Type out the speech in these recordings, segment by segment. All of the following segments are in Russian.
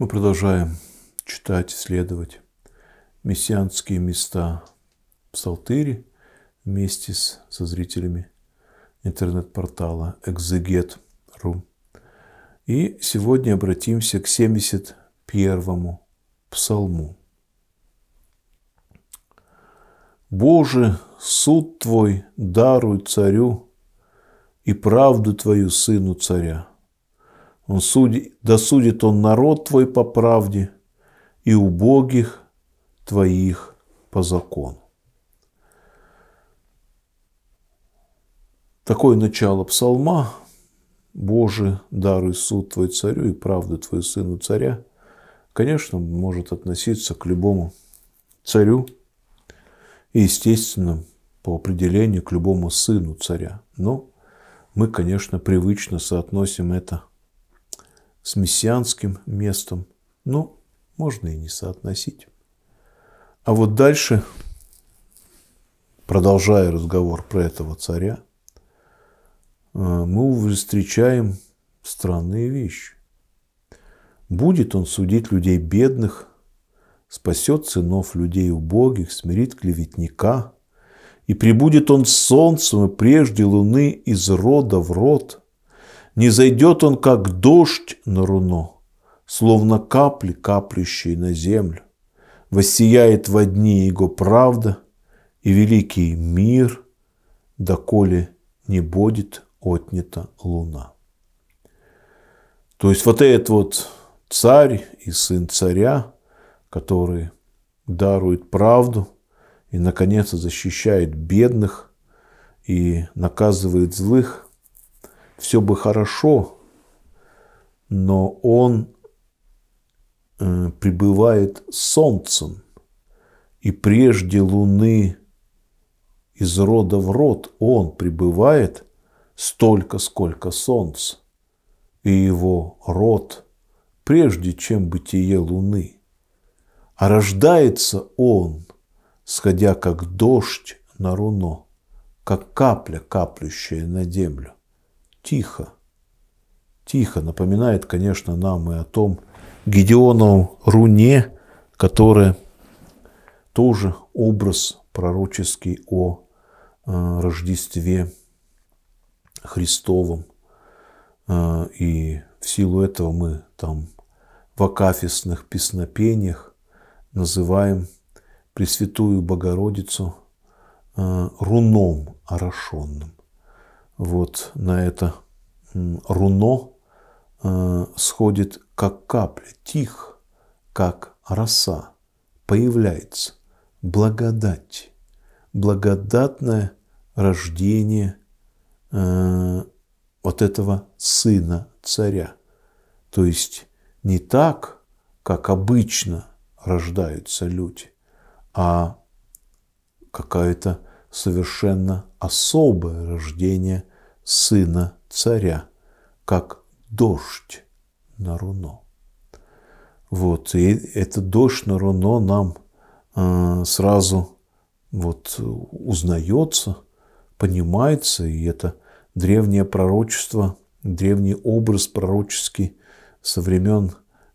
Мы продолжаем читать, исследовать мессианские места в Псалтыре вместе со зрителями интернет-портала exeget.ru. И сегодня обратимся к 71-му псалму. «Боже, суд Твой даруй царю и правду Твою сыну царя» Он судит, досудит он народ твой по правде и убогих твоих по закону. Такое начало псалма. Боже, даруй суд Твой царю и правду Твою сыну царя, конечно, может относиться к любому царю и, естественно, по определению к любому сыну царя. Но мы, конечно, привычно соотносим это с мессианским местом, ну можно и не соотносить. А вот дальше, продолжая разговор про этого царя, э, мы встречаем странные вещи. Будет он судить людей бедных, спасет сынов людей убогих, смирит клеветника, и прибудет он с солнцем и прежде луны из рода в род, не зайдет он, как дождь на руно, словно капли, каплющие на землю. Воссияет во дни его правда и великий мир, доколе не будет отнята луна. То есть вот этот вот царь и сын царя, который дарует правду и, наконец, защищает бедных и наказывает злых – все бы хорошо, но он э, пребывает солнцем, и прежде луны из рода в род он пребывает столько, сколько солнц, и его род прежде, чем бытие луны. А рождается он, сходя как дождь на руно, как капля, каплющая на землю тихо. Тихо напоминает, конечно, нам и о том Гедеоновом руне, которое тоже образ пророческий о э, Рождестве Христовом. Э, и в силу этого мы там в акафисных песнопениях называем Пресвятую Богородицу э, руном орошенным вот на это руно э, сходит как капля, тих, как роса, появляется благодать, благодатное рождение э, вот этого сына царя. То есть не так, как обычно рождаются люди, а какое-то совершенно особое рождение сына царя, как дождь на руно. Вот, и этот дождь на руно нам э, сразу вот узнается, понимается, и это древнее пророчество, древний образ пророческий со времен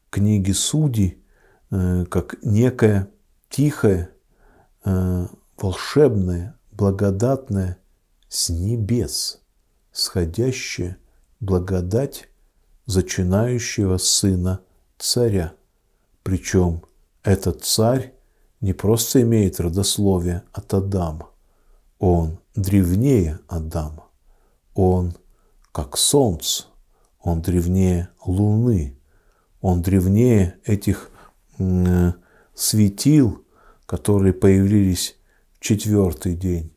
книги Судей, э, как некое тихое, э, волшебное, благодатное с небес – сходящая благодать зачинающего сына царя. Причем этот царь не просто имеет родословие от Адама, он древнее Адама, он как солнце, он древнее луны, он древнее этих э, светил, которые появились в четвертый день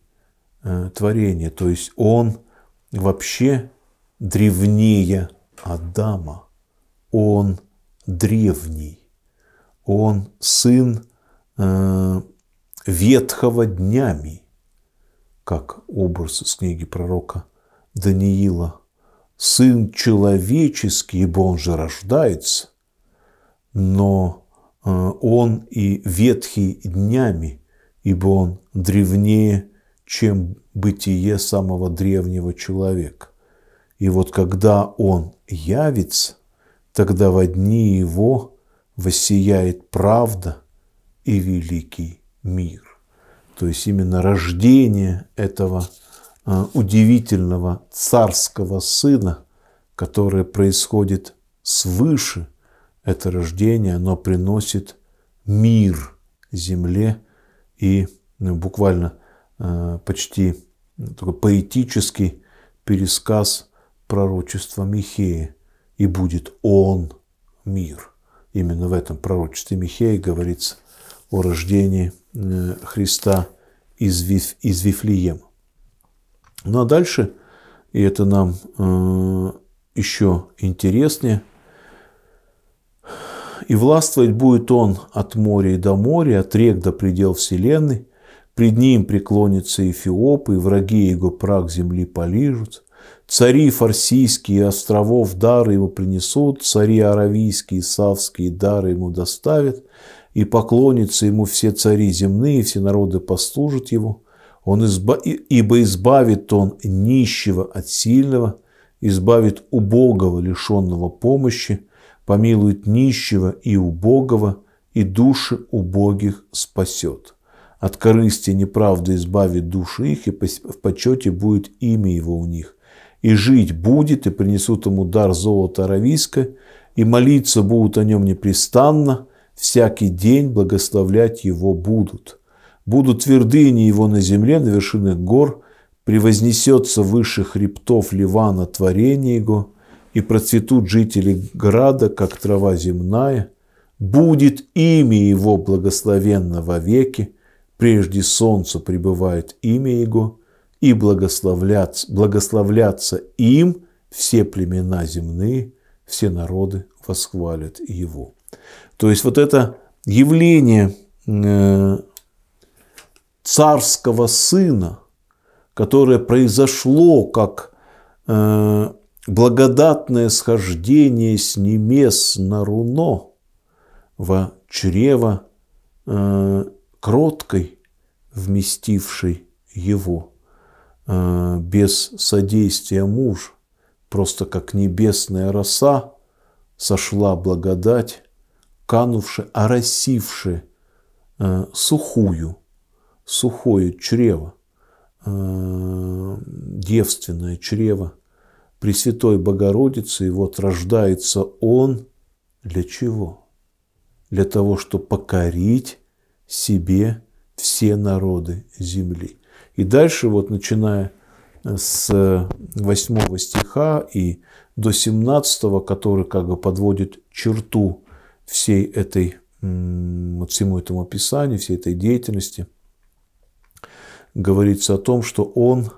э, творения. То есть он вообще древнее Адама. Он древний. Он сын э, ветхого днями, как образ из книги пророка Даниила. Сын человеческий, ибо он же рождается, но э, он и ветхий днями, ибо он древнее чем бытие самого древнего человека. И вот когда он явится, тогда в дни его воссияет правда и великий мир. То есть именно рождение этого э, удивительного царского сына, которое происходит свыше, это рождение, оно приносит мир земле и ну, буквально – Э, почти такой поэтический пересказ пророчества Михея «И будет он мир». Именно в этом пророчестве Михеи говорится о рождении э, Христа из, Виф, из Вифлеема. Ну а дальше, и это нам э, еще интереснее, и властвовать будет он от моря и до моря, от рек до предел вселенной, Пред ним преклонятся эфиопы, враги его прах земли полижут. Цари фарсийские островов дары ему принесут, цари аравийские и савские дары ему доставят, и поклонятся ему все цари земные, все народы послужат ему. Он изба... Ибо избавит он нищего от сильного, избавит убогого, лишенного помощи, помилует нищего и убогого, и души убогих спасет от корысти неправды избавит души их, и в почете будет имя его у них. И жить будет, и принесут ему дар золота аравийское, и молиться будут о нем непрестанно, всякий день благословлять его будут. Будут твердыни его на земле, на вершинах гор, превознесется выше хребтов Ливана творение его, и процветут жители града, как трава земная, будет имя его благословенно вовеки, веки, прежде солнца пребывает имя Его, и благословляться, благословляться им все племена земные, все народы восхвалят Его. То есть вот это явление э, царского сына, которое произошло как э, благодатное схождение с небес на руно во чрево э, кроткой, вместившей его, э, без содействия муж, просто как небесная роса, сошла благодать, канувши, оросивши э, сухую, сухое чрево, э, девственное чрево Пресвятой Богородицы, и вот рождается Он для чего? Для того, чтобы покорить себе все народы земли. И дальше, вот начиная э, с 8 э, стиха и до 17, который как бы подводит черту всей этой, вот всему этому описанию, всей этой деятельности, говорится о том, что он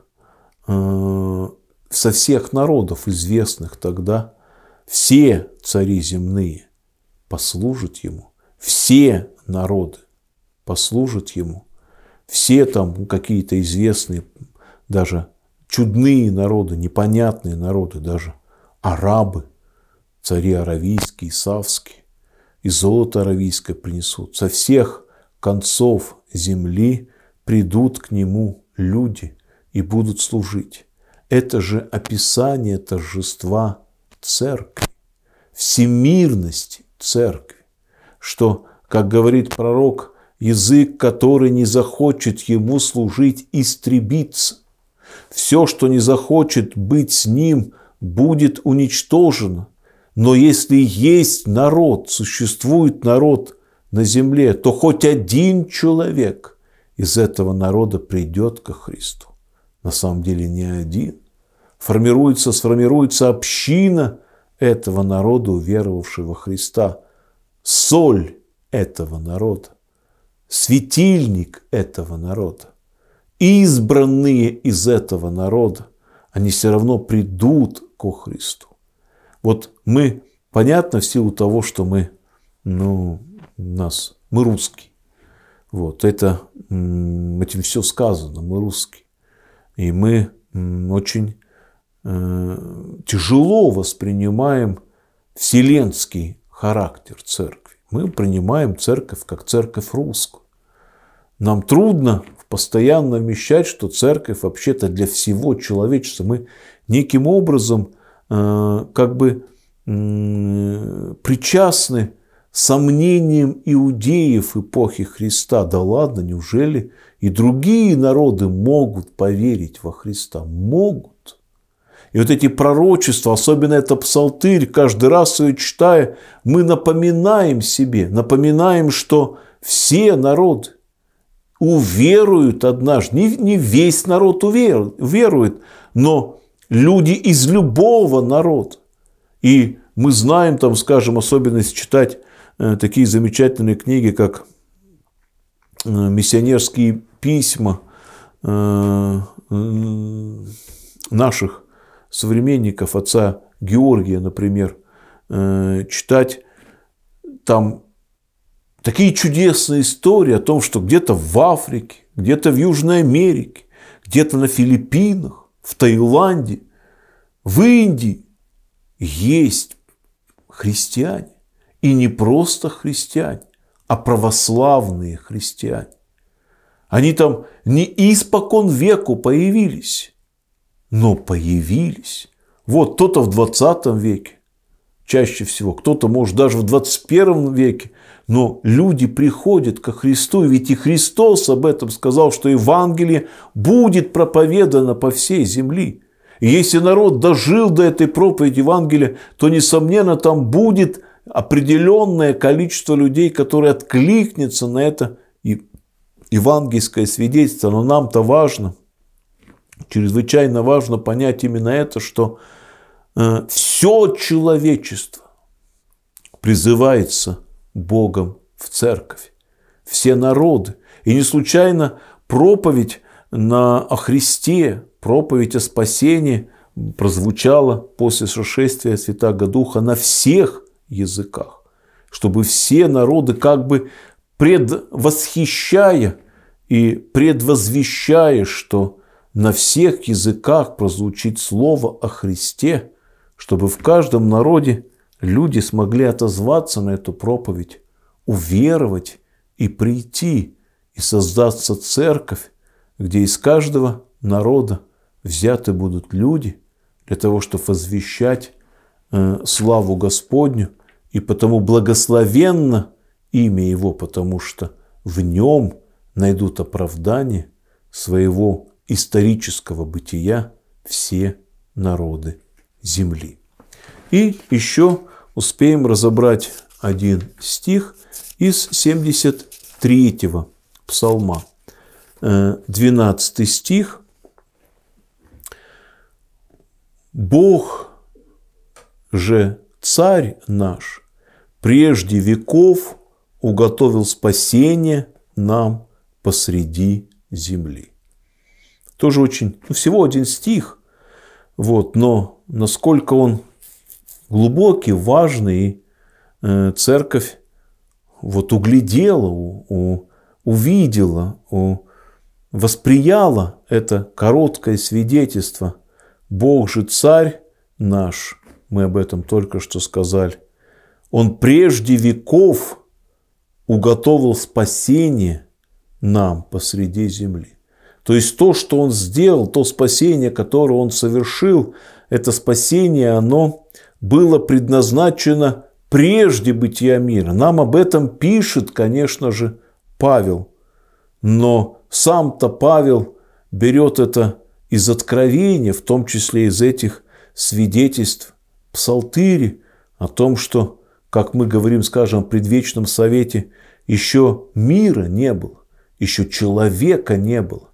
э, со всех народов известных тогда, все цари земные послужат ему, все народы послужат ему. Все там какие-то известные, даже чудные народы, непонятные народы, даже арабы, цари аравийские, савские, и золото аравийское принесут. Со всех концов земли придут к нему люди и будут служить. Это же описание торжества церкви, всемирности церкви, что, как говорит пророк, Язык, который не захочет ему служить, истребится. Все, что не захочет быть с ним, будет уничтожено. Но если есть народ, существует народ на земле, то хоть один человек из этого народа придет ко Христу. На самом деле не один. Формируется, сформируется община этого народа, уверовавшего Христа. Соль этого народа светильник этого народа, избранные из этого народа, они все равно придут ко Христу. Вот мы, понятно, в силу того, что мы, ну, нас, мы русские. Вот это, этим все сказано, мы русские. И мы очень э, тяжело воспринимаем вселенский характер церкви. Мы принимаем церковь как церковь русскую. Нам трудно постоянно вмещать, что церковь вообще-то для всего человечества. Мы неким образом э, как бы э, причастны сомнениям иудеев эпохи Христа. Да ладно, неужели и другие народы могут поверить во Христа? Могут. И вот эти пророчества, особенно это псалтырь, каждый раз ее читая, мы напоминаем себе, напоминаем, что все народы уверуют однажды. Не, не весь народ уверует, но люди из любого народа. И мы знаем, там, скажем, особенность читать э, такие замечательные книги, как э, «Миссионерские письма», э, наших современников отца Георгия, например, э, читать там такие чудесные истории о том, что где-то в Африке, где-то в Южной Америке, где-то на Филиппинах, в Таиланде, в Индии есть христиане. И не просто христиане, а православные христиане. Они там не испокон веку появились но появились. Вот кто-то в 20 веке, чаще всего, кто-то, может, даже в 21 веке, но люди приходят ко Христу, ведь и Христос об этом сказал, что Евангелие будет проповедано по всей земле. И если народ дожил до этой проповеди Евангелия, то, несомненно, там будет определенное количество людей, которые откликнется на это и евангельское свидетельство. Но нам-то важно, чрезвычайно важно понять именно это, что э, все человечество призывается Богом в церковь, все народы. И не случайно проповедь на, о Христе, проповедь о спасении прозвучала после сошествия Святаго Духа на всех языках, чтобы все народы как бы предвосхищая и предвозвещая, что на всех языках прозвучит слово о Христе, чтобы в каждом народе люди смогли отозваться на эту проповедь, уверовать и прийти, и создаться церковь, где из каждого народа взяты будут люди для того, чтобы возвещать э, славу Господню, и потому благословенно имя Его, потому что в Нем найдут оправдание своего исторического бытия все народы земли. И еще успеем разобрать один стих из 73-го псалма. 12 э, стих. Бог же царь наш прежде веков уготовил спасение нам посреди земли. Тоже очень, ну, всего один стих, вот, но насколько он глубокий, важный, э, церковь вот углядела, у, увидела, у, восприяла это короткое свидетельство. Бог же царь наш, мы об этом только что сказали, он прежде веков уготовил спасение нам посреди земли. То есть то, что он сделал, то спасение, которое он совершил, это спасение, оно было предназначено прежде бытия мира. Нам об этом пишет, конечно же, Павел. Но сам-то Павел берет это из откровения, в том числе из этих свидетельств Псалтыри, о том, что, как мы говорим, скажем, в предвечном совете, еще мира не было, еще человека не было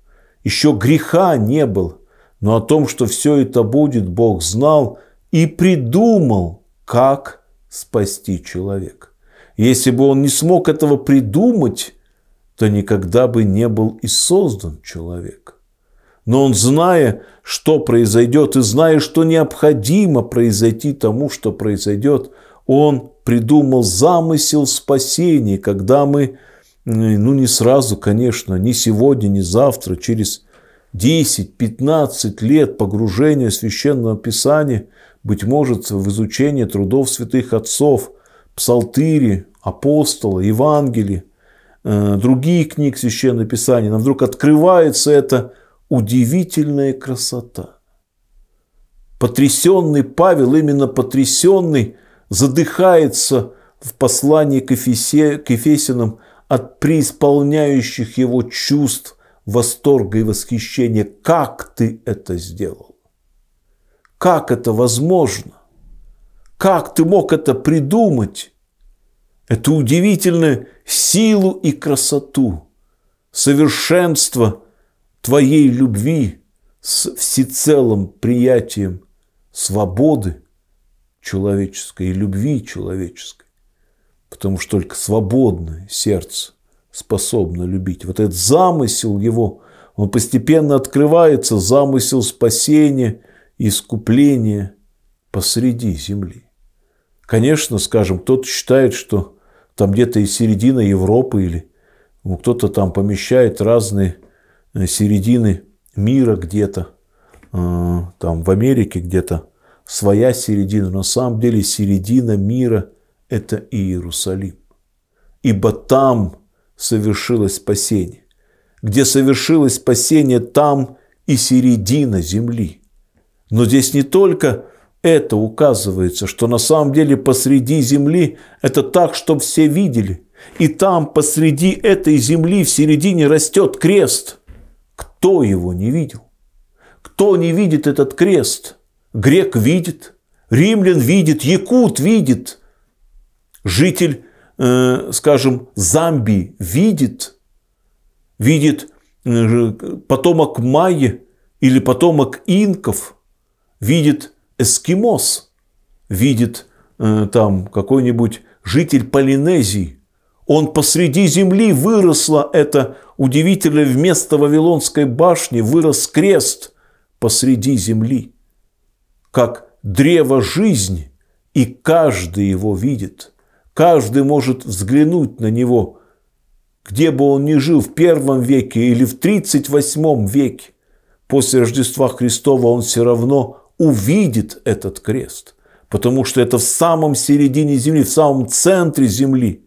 еще греха не был, но о том, что все это будет, Бог знал и придумал, как спасти человека. Если бы он не смог этого придумать, то никогда бы не был и создан человек. Но он, зная, что произойдет, и зная, что необходимо произойти тому, что произойдет, он придумал замысел спасения, когда мы Э, ну не сразу, конечно, не сегодня, не завтра, через 10-15 лет погружения в священное писание, быть может, в изучение трудов святых отцов, псалтыри, апостола, Евангелия, э, другие книги священного писания, нам вдруг открывается эта удивительная красота. Потрясенный Павел, именно потрясенный, задыхается в послании к, Эфесе, к Эфесиным от преисполняющих его чувств восторга и восхищения. Как ты это сделал? Как это возможно? Как ты мог это придумать? Это удивительную силу и красоту, совершенство твоей любви с всецелым приятием свободы человеческой любви человеческой потому что только свободное сердце способно любить. Вот этот замысел его, он постепенно открывается, замысел спасения и искупления посреди земли. Конечно, скажем, кто-то считает, что там где-то из середины Европы или ну, кто-то там помещает разные э, середины мира где-то, э, там в Америке где-то своя середина, но на самом деле середина мира – это Иерусалим. Ибо там совершилось спасение. Где совершилось спасение, там и середина земли. Но здесь не только это указывается, что на самом деле посреди земли это так, чтобы все видели. И там посреди этой земли в середине растет крест. Кто его не видел? Кто не видит этот крест? Грек видит, римлян видит, якут видит – житель, э, скажем, Замбии видит, видит э, потомок майя или потомок инков, видит эскимос, видит э, там какой-нибудь житель Полинезии. Он посреди земли выросло это удивительное вместо Вавилонской башни вырос крест посреди земли, как древо жизни, и каждый его видит – Каждый может взглянуть на него, где бы он ни жил, в первом веке или в 38 веке. После Рождества Христова он все равно увидит этот крест, потому что это в самом середине земли, в самом центре земли.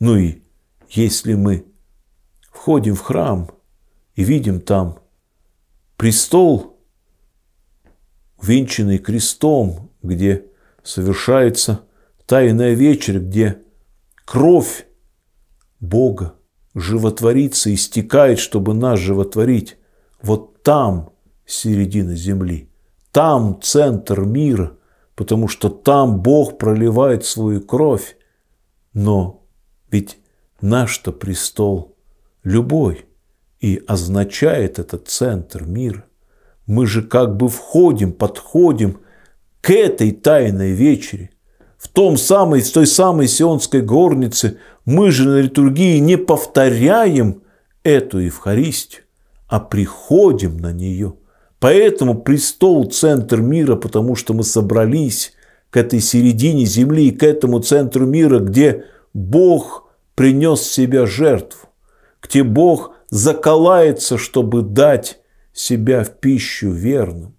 Ну и если мы входим в храм и видим там престол, венчанный крестом, где совершается Тайная вечер, где кровь Бога животворится и стекает, чтобы нас животворить. Вот там середина земли, там центр мира, потому что там Бог проливает свою кровь. Но ведь наш-то престол любой, и означает этот центр мира. Мы же как бы входим, подходим к этой тайной вечере – в том самой, в той самой сионской горнице мы же на литургии не повторяем эту Евхаристию, а приходим на нее. Поэтому престол – центр мира, потому что мы собрались к этой середине земли, и к этому центру мира, где Бог принес себя жертву, где Бог заколается, чтобы дать себя в пищу верным.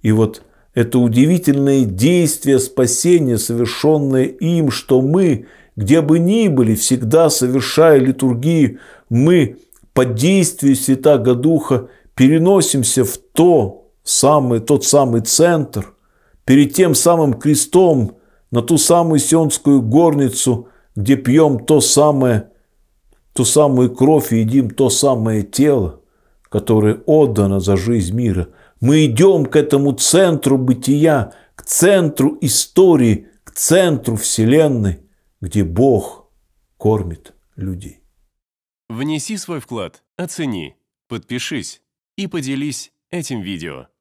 И вот это удивительное действие спасения, совершенное им, что мы, где бы ни были, всегда совершая литургию, мы под действием Святаго Духа переносимся в то самый, тот самый центр, перед тем самым крестом, на ту самую сионскую горницу, где пьем то самое, ту самую кровь и едим то самое тело, которое отдано за жизнь мира – мы идем к этому центру бытия, к центру истории, к центру Вселенной, где Бог кормит людей. Внеси свой вклад, оцени, подпишись и поделись этим видео.